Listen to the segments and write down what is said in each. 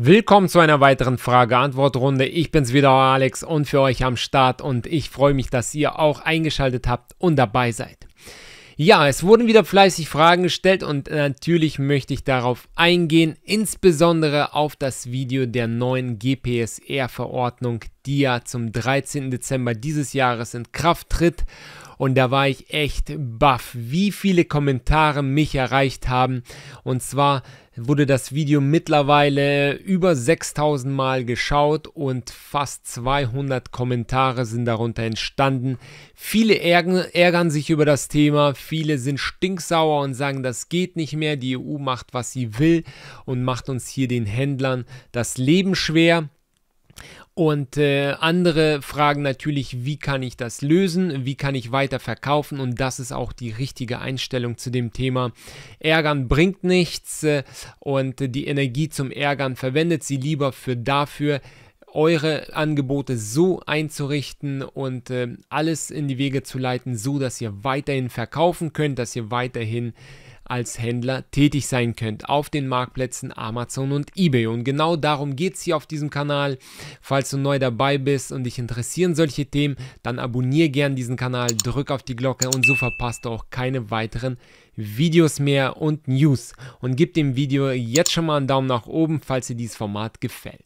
Willkommen zu einer weiteren Frage-Antwort-Runde. Ich bin's wieder, Alex, und für euch am Start. Und ich freue mich, dass ihr auch eingeschaltet habt und dabei seid. Ja, es wurden wieder fleißig Fragen gestellt und natürlich möchte ich darauf eingehen, insbesondere auf das Video der neuen GPSR-Verordnung, die ja zum 13. Dezember dieses Jahres in Kraft tritt und da war ich echt baff, wie viele Kommentare mich erreicht haben. Und zwar wurde das Video mittlerweile über 6000 Mal geschaut und fast 200 Kommentare sind darunter entstanden. Viele ärgern, sich über das Thema, viele sind stinksauer und sagen, das geht nicht mehr, die EU macht, was sie will und macht uns hier den Händlern das Leben schwer. Und äh, andere fragen natürlich, wie kann ich das lösen, wie kann ich weiter verkaufen und das ist auch die richtige Einstellung zu dem Thema. Ärgern bringt nichts äh, und äh, die Energie zum Ärgern verwendet sie lieber für dafür, eure Angebote so einzurichten und äh, alles in die Wege zu leiten, so dass ihr weiterhin verkaufen könnt, dass ihr weiterhin äh, als Händler tätig sein könnt auf den Marktplätzen Amazon und eBay. Und genau darum geht es hier auf diesem Kanal. Falls du neu dabei bist und dich interessieren solche Themen, dann abonniere gerne diesen Kanal, drück auf die Glocke und so verpasst du auch keine weiteren Videos mehr und News. Und gib dem Video jetzt schon mal einen Daumen nach oben, falls dir dieses Format gefällt.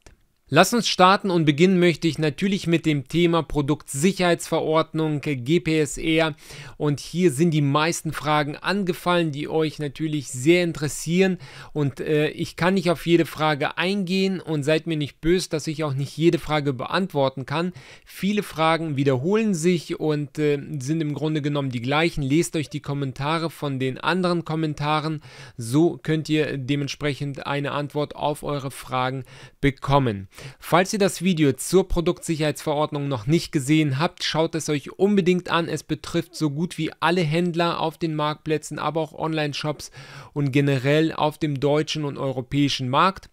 Lass uns starten und beginnen möchte ich natürlich mit dem Thema Produktsicherheitsverordnung GPSR und hier sind die meisten Fragen angefallen, die euch natürlich sehr interessieren und äh, ich kann nicht auf jede Frage eingehen und seid mir nicht böse, dass ich auch nicht jede Frage beantworten kann. Viele Fragen wiederholen sich und äh, sind im Grunde genommen die gleichen. Lest euch die Kommentare von den anderen Kommentaren, so könnt ihr dementsprechend eine Antwort auf eure Fragen bekommen. Falls ihr das Video zur Produktsicherheitsverordnung noch nicht gesehen habt, schaut es euch unbedingt an. Es betrifft so gut wie alle Händler auf den Marktplätzen, aber auch Online-Shops und generell auf dem deutschen und europäischen Markt.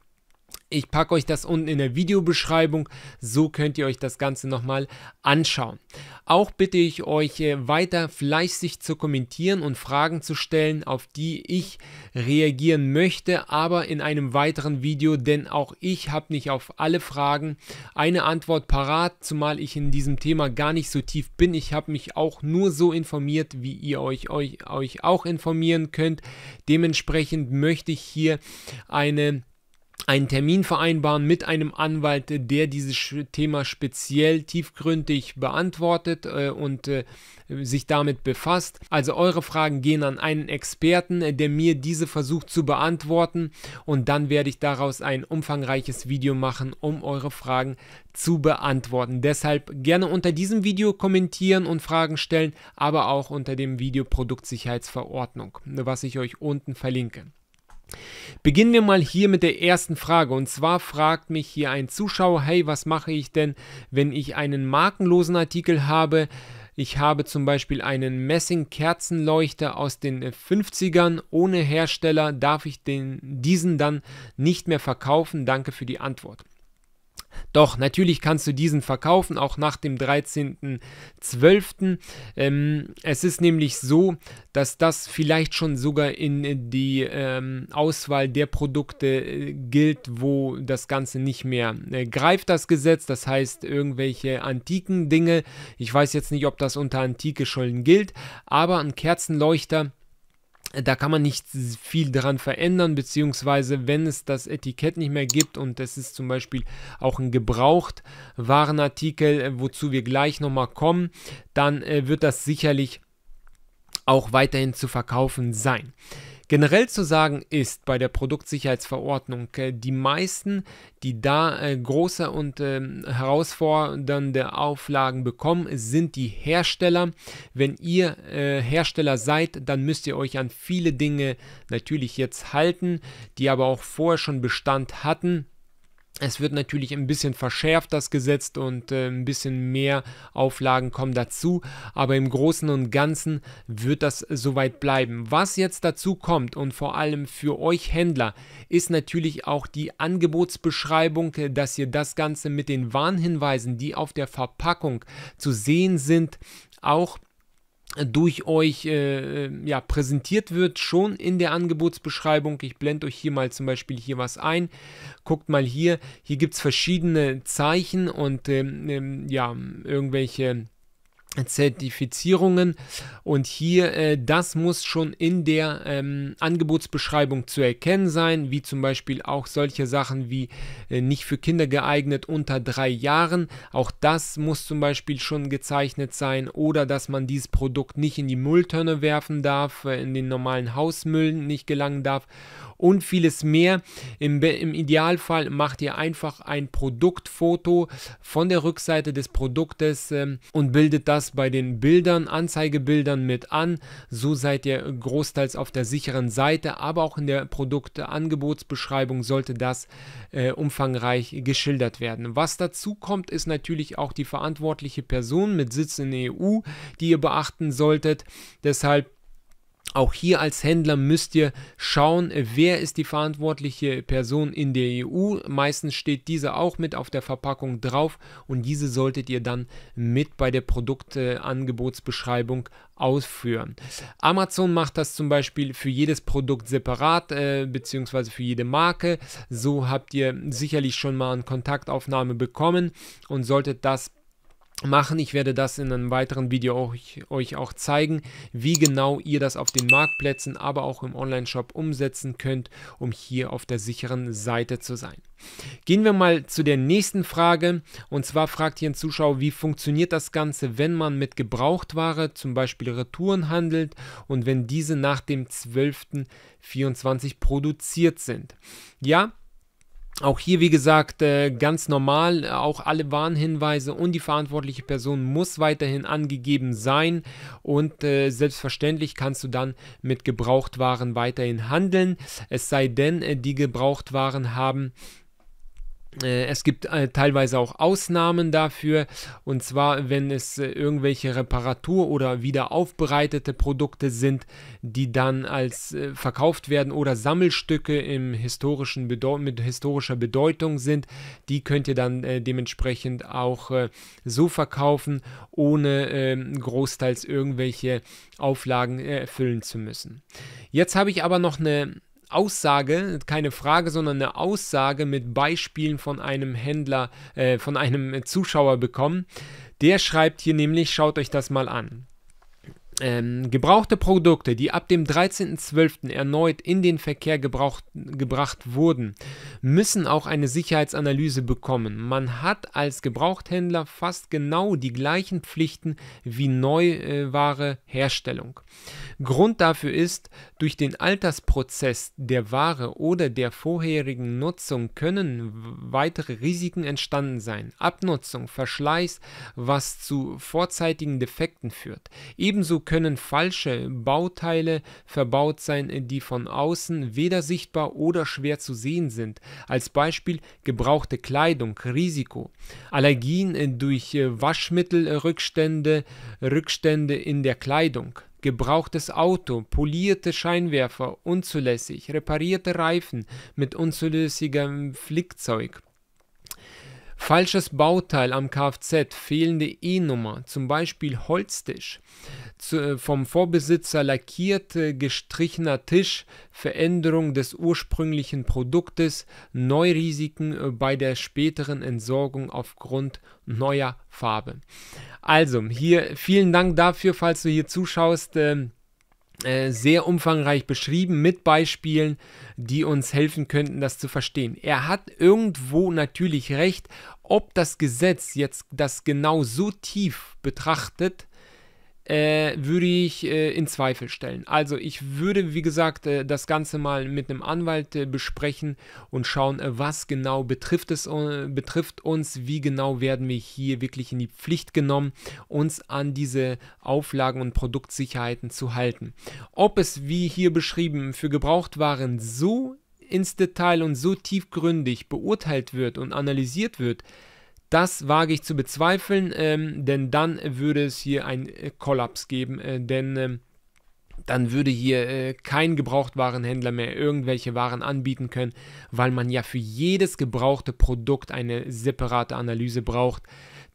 Ich packe euch das unten in der Videobeschreibung, so könnt ihr euch das Ganze nochmal anschauen. Auch bitte ich euch äh, weiter fleißig zu kommentieren und Fragen zu stellen, auf die ich reagieren möchte, aber in einem weiteren Video, denn auch ich habe nicht auf alle Fragen eine Antwort parat, zumal ich in diesem Thema gar nicht so tief bin. Ich habe mich auch nur so informiert, wie ihr euch, euch, euch auch informieren könnt. Dementsprechend möchte ich hier eine einen Termin vereinbaren mit einem Anwalt, der dieses Thema speziell tiefgründig beantwortet äh, und äh, sich damit befasst. Also eure Fragen gehen an einen Experten, äh, der mir diese versucht zu beantworten und dann werde ich daraus ein umfangreiches Video machen, um eure Fragen zu beantworten. Deshalb gerne unter diesem Video kommentieren und Fragen stellen, aber auch unter dem Video Produktsicherheitsverordnung, was ich euch unten verlinke. Beginnen wir mal hier mit der ersten Frage. Und zwar fragt mich hier ein Zuschauer, hey, was mache ich denn, wenn ich einen markenlosen Artikel habe? Ich habe zum Beispiel einen Messing-Kerzenleuchter aus den 50ern ohne Hersteller. Darf ich den, diesen dann nicht mehr verkaufen? Danke für die Antwort. Doch, natürlich kannst du diesen verkaufen, auch nach dem 13.12. Ähm, es ist nämlich so, dass das vielleicht schon sogar in die ähm, Auswahl der Produkte äh, gilt, wo das Ganze nicht mehr äh, greift, das Gesetz. Das heißt, irgendwelche antiken Dinge. Ich weiß jetzt nicht, ob das unter antike Schulden gilt, aber ein Kerzenleuchter da kann man nicht viel daran verändern, beziehungsweise wenn es das Etikett nicht mehr gibt und es ist zum Beispiel auch ein Gebrauchtwarenartikel, äh, wozu wir gleich nochmal kommen, dann äh, wird das sicherlich auch weiterhin zu verkaufen sein. Generell zu sagen ist bei der Produktsicherheitsverordnung, äh, die meisten, die da äh, große und ähm, herausfordernde Auflagen bekommen, sind die Hersteller. Wenn ihr äh, Hersteller seid, dann müsst ihr euch an viele Dinge natürlich jetzt halten, die aber auch vorher schon Bestand hatten. Es wird natürlich ein bisschen verschärft, das Gesetz, und äh, ein bisschen mehr Auflagen kommen dazu. Aber im Großen und Ganzen wird das soweit bleiben. Was jetzt dazu kommt und vor allem für euch Händler, ist natürlich auch die Angebotsbeschreibung, äh, dass ihr das Ganze mit den Warnhinweisen, die auf der Verpackung zu sehen sind, auch durch euch äh, ja, präsentiert wird, schon in der Angebotsbeschreibung. Ich blende euch hier mal zum Beispiel hier was ein. Guckt mal hier, hier gibt es verschiedene Zeichen und ähm, ähm, ja, irgendwelche Zertifizierungen und hier äh, das muss schon in der ähm, Angebotsbeschreibung zu erkennen sein, wie zum Beispiel auch solche Sachen wie äh, nicht für Kinder geeignet unter drei Jahren. Auch das muss zum Beispiel schon gezeichnet sein oder dass man dieses Produkt nicht in die Mülltonne werfen darf, äh, in den normalen Hausmüll nicht gelangen darf und vieles mehr. Im, Im, Idealfall macht ihr einfach ein Produktfoto von der Rückseite des Produktes ähm, und bildet das das bei den Bildern, Anzeigebildern mit an. So seid ihr großteils auf der sicheren Seite, aber auch in der Produktangebotsbeschreibung sollte das äh, umfangreich geschildert werden. Was dazu kommt, ist natürlich auch die verantwortliche Person mit Sitz in der EU, die ihr beachten solltet. Deshalb auch hier als Händler müsst ihr schauen, wer ist die verantwortliche Person in der EU. Meistens steht diese auch mit auf der Verpackung drauf und diese solltet ihr dann mit bei der Produktangebotsbeschreibung ausführen. Amazon macht das zum Beispiel für jedes Produkt separat, äh, beziehungsweise für jede Marke. So habt ihr sicherlich schon mal eine Kontaktaufnahme bekommen und solltet das machen. Ich werde das in einem weiteren Video auch, euch auch zeigen, wie genau ihr das auf den Marktplätzen, aber auch im Online-Shop umsetzen könnt, um hier auf der sicheren Seite zu sein. Gehen wir mal zu der nächsten Frage. Und zwar fragt hier ein Zuschauer, wie funktioniert das Ganze, wenn man mit Gebrauchtware, zum Beispiel Retouren, handelt und wenn diese nach dem 12.24 produziert sind? Ja, auch hier, wie gesagt, äh, ganz normal, auch alle Warnhinweise und die verantwortliche Person muss weiterhin angegeben sein und äh, selbstverständlich kannst du dann mit Gebrauchtwaren weiterhin handeln, es sei denn, äh, die Gebrauchtwaren haben äh, es gibt äh, teilweise auch Ausnahmen dafür, und zwar wenn es äh, irgendwelche Reparatur- oder wiederaufbereitete Produkte sind, die dann als verkauft werden oder Sammelstücke im historischen mit historischer Bedeutung sind, die könnt ihr dann dementsprechend auch so verkaufen, ohne ähm, großteils irgendwelche Auflagen erfüllen zu müssen. Jetzt habe ich aber noch eine Aussage, keine Frage, sondern eine Aussage mit Beispielen von einem Händler, äh, von einem Zuschauer bekommen. Der schreibt hier nämlich, schaut euch das mal an ähm, gebrauchte Produkte, die ab dem 13.12. erneut in den Verkehr gebraucht, gebracht wurden, müssen auch eine Sicherheitsanalyse bekommen. Man hat als Gebrauchthändler fast genau die gleichen Pflichten wie Neuware Herstellung. Grund dafür ist, durch den Altersprozess der Ware oder der vorherigen Nutzung können weitere Risiken entstanden sein. Abnutzung, Verschleiß, was zu vorzeitigen Defekten führt. Ebenso können falsche Bauteile verbaut sein, die von außen weder sichtbar oder schwer zu sehen sind. Als Beispiel gebrauchte Kleidung, Risiko. Allergien äh, durch äh, Waschmittelrückstände, Rückstände in der Kleidung gebrauchtes Auto, polierte Scheinwerfer unzulässig, reparierte Reifen mit unzulässigem Flickzeug. Falsches Bauteil am Kfz, fehlende E-Nummer, zum Beispiel Holztisch, zu, äh, vom Vorbesitzer lackierte, gestrichener Tisch, Veränderung des ursprünglichen Produktes, Neurisiken äh, bei der späteren Entsorgung aufgrund neuer Farbe. Also, hier vielen Dank dafür, falls du hier zuschaust. Ähm, äh, sehr umfangreich beschrieben mit Beispielen, die uns helfen könnten, das zu verstehen. Er hat irgendwo natürlich recht ob das Gesetz jetzt das genau so tief betrachtet, äh, würde ich äh, in Zweifel stellen. Also ich würde, wie gesagt, äh, das Ganze mal mit einem Anwalt äh, besprechen und schauen, äh, was genau betrifft es äh, betrifft uns, wie genau werden wir hier wirklich in die Pflicht genommen, uns an diese Auflagen und Produktsicherheiten zu halten. Ob es, wie hier beschrieben, für Gebrauchtwaren so ins Detail und so tiefgründig beurteilt wird und analysiert wird, das wage ich zu bezweifeln, ähm, denn dann würde es hier einen äh, Kollaps geben, äh, denn ähm, dann würde hier äh, kein Gebrauchtwarenhändler mehr irgendwelche Waren anbieten können, weil man ja für jedes gebrauchte Produkt eine separate Analyse braucht.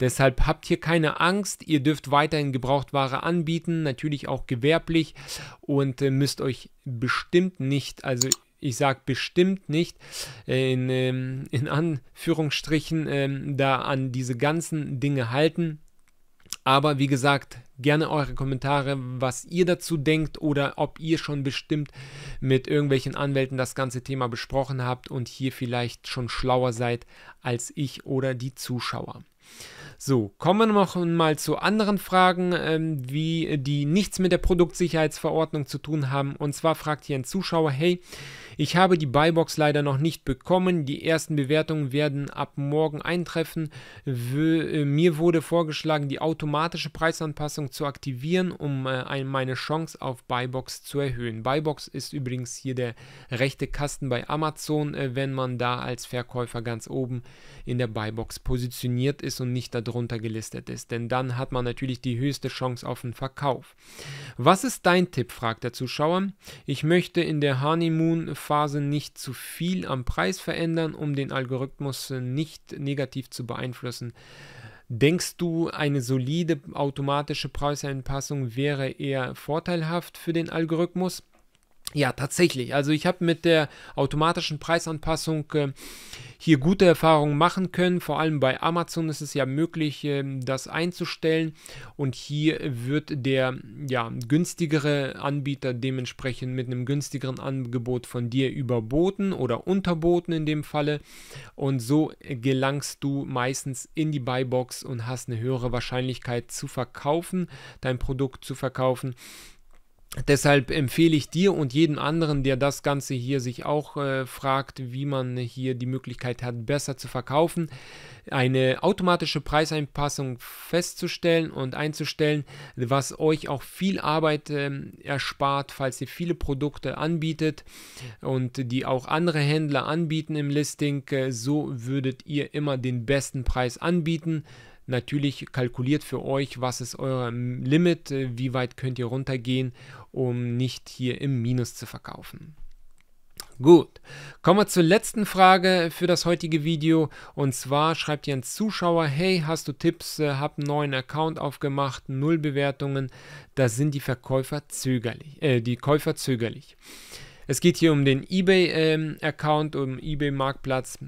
Deshalb habt hier keine Angst, ihr dürft weiterhin Gebrauchtware anbieten, natürlich auch gewerblich und äh, müsst euch bestimmt nicht, also ich sage bestimmt nicht, äh, in, ähm, in Anführungsstrichen ähm, da an diese ganzen Dinge halten. Aber wie gesagt, gerne eure Kommentare, was ihr dazu denkt oder ob ihr schon bestimmt mit irgendwelchen Anwälten das ganze Thema besprochen habt und hier vielleicht schon schlauer seid als ich oder die Zuschauer. So, kommen wir noch mal zu anderen Fragen, ähm, wie, äh, die nichts mit der Produktsicherheitsverordnung zu tun haben. Und zwar fragt hier ein Zuschauer, hey, ich habe die Buybox leider noch nicht bekommen. Die ersten Bewertungen werden ab morgen eintreffen. Äh, mir wurde vorgeschlagen, die automatische Preisanpassung zu aktivieren, um äh, meine Chance auf Buybox zu erhöhen. Buybox ist übrigens hier der rechte Kasten bei Amazon, äh, wenn man da als Verkäufer ganz oben in der Buybox positioniert ist und nicht darunter gelistet ist. Denn dann hat man natürlich die höchste Chance auf den Verkauf. Was ist dein Tipp? fragt der Zuschauer. Ich möchte in der Honeymoon Kaufphase nicht zu viel am Preis verändern, um den Algorithmus äh, nicht negativ zu beeinflussen. Denkst du, eine solide automatische Preisanpassung wäre eher vorteilhaft für den Algorithmus? Ja, tatsächlich. Also ich habe mit der automatischen Preisanpassung äh, hier gute Erfahrungen machen können. Vor allem bei Amazon ist es ja möglich, äh, das einzustellen. Und hier wird der ja, günstigere Anbieter dementsprechend mit einem günstigeren Angebot von dir überboten oder unterboten in dem Falle. Und so gelangst du meistens in die Buybox und hast eine höhere Wahrscheinlichkeit zu verkaufen, dein Produkt zu verkaufen. Deshalb empfehle ich dir und jedem anderen, der das Ganze hier sich auch äh, fragt, wie man hier die Möglichkeit hat, besser zu verkaufen, eine automatische Preiseinpassung festzustellen und einzustellen, was euch auch viel Arbeit äh, erspart, falls ihr viele Produkte anbietet und die auch andere Händler anbieten im Listing. Äh, so würdet ihr immer den besten Preis anbieten. Natürlich kalkuliert für euch, was ist euer Limit, äh, wie weit könnt ihr runtergehen, um nicht hier im Minus zu verkaufen. Gut, kommen wir zur letzten Frage für das heutige Video. Und zwar schreibt ihr ein Zuschauer, hey, hast du Tipps, äh, hab einen neuen Account aufgemacht, null Bewertungen. Da sind die Verkäufer zögerlich, äh, die Käufer zögerlich. Es geht hier um den eBay-Account, ähm, äh, um eBay-Marktplatz.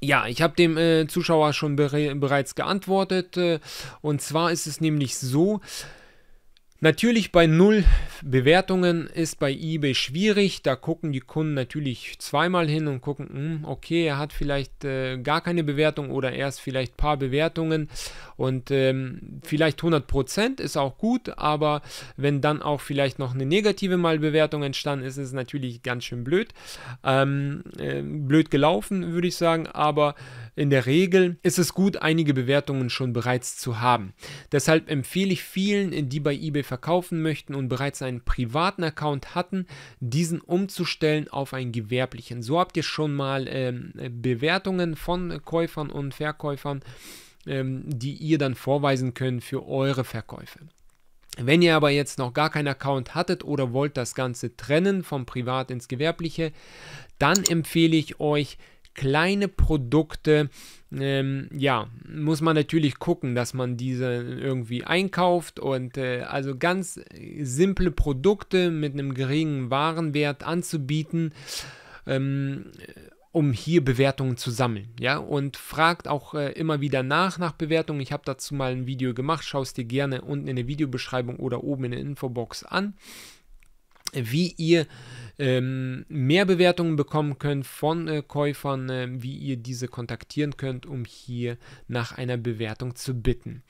Ja, ich habe dem äh, Zuschauer schon bere bereits geantwortet. Äh, und zwar ist es nämlich so, Natürlich bei null Bewertungen ist bei eBay schwierig. Da gucken die Kunden natürlich zweimal hin und gucken, hm, okay, er hat vielleicht äh, gar keine Bewertung oder erst vielleicht ein paar Bewertungen und ähm, vielleicht 100% Prozent ist auch gut, aber wenn dann auch vielleicht noch eine negative Malbewertung entstanden ist, ist es natürlich ganz schön blöd. Ähm, äh, blöd gelaufen, würde ich sagen, aber in der Regel ist es gut, einige Bewertungen schon bereits zu haben. Deshalb empfehle ich vielen, die bei eBay verkaufen möchten und bereits einen privaten Account hatten, diesen umzustellen auf einen gewerblichen. So habt ihr schon mal ähm, Bewertungen von Käufern und Verkäufern, ähm, die ihr dann vorweisen könnt für eure Verkäufe. Wenn ihr aber jetzt noch gar keinen Account hattet oder wollt das Ganze trennen vom Privat ins Gewerbliche, dann empfehle ich euch kleine Produkte, ähm, ja, muss man natürlich gucken, dass man diese irgendwie einkauft und äh, also ganz äh, simple Produkte mit einem geringen Warenwert anzubieten. Ähm, um hier Bewertungen zu sammeln. Ja, und fragt auch äh, immer wieder nach nach Bewertungen. Ich habe dazu mal ein Video gemacht, Schau es dir gerne unten in der Videobeschreibung oder oben in der Infobox an wie ihr ähm, mehr Bewertungen bekommen könnt von äh, Käufern, äh, wie ihr diese kontaktieren könnt, um hier nach einer Bewertung zu bitten.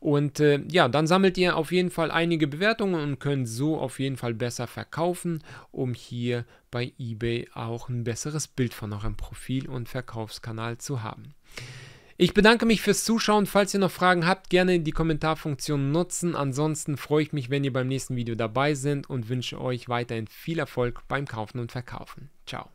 Und äh, ja, dann sammelt ihr auf jeden Fall einige Bewertungen und könnt so auf jeden Fall besser verkaufen, um hier bei eBay auch ein besseres Bild von eurem Profil und Verkaufskanal zu haben. Ich bedanke mich fürs Zuschauen. Falls ihr noch Fragen habt, gerne die Kommentarfunktion nutzen. Ansonsten freue ich mich, wenn ihr beim nächsten Video dabei seid und wünsche euch weiterhin viel Erfolg beim Kaufen und Verkaufen. Ciao.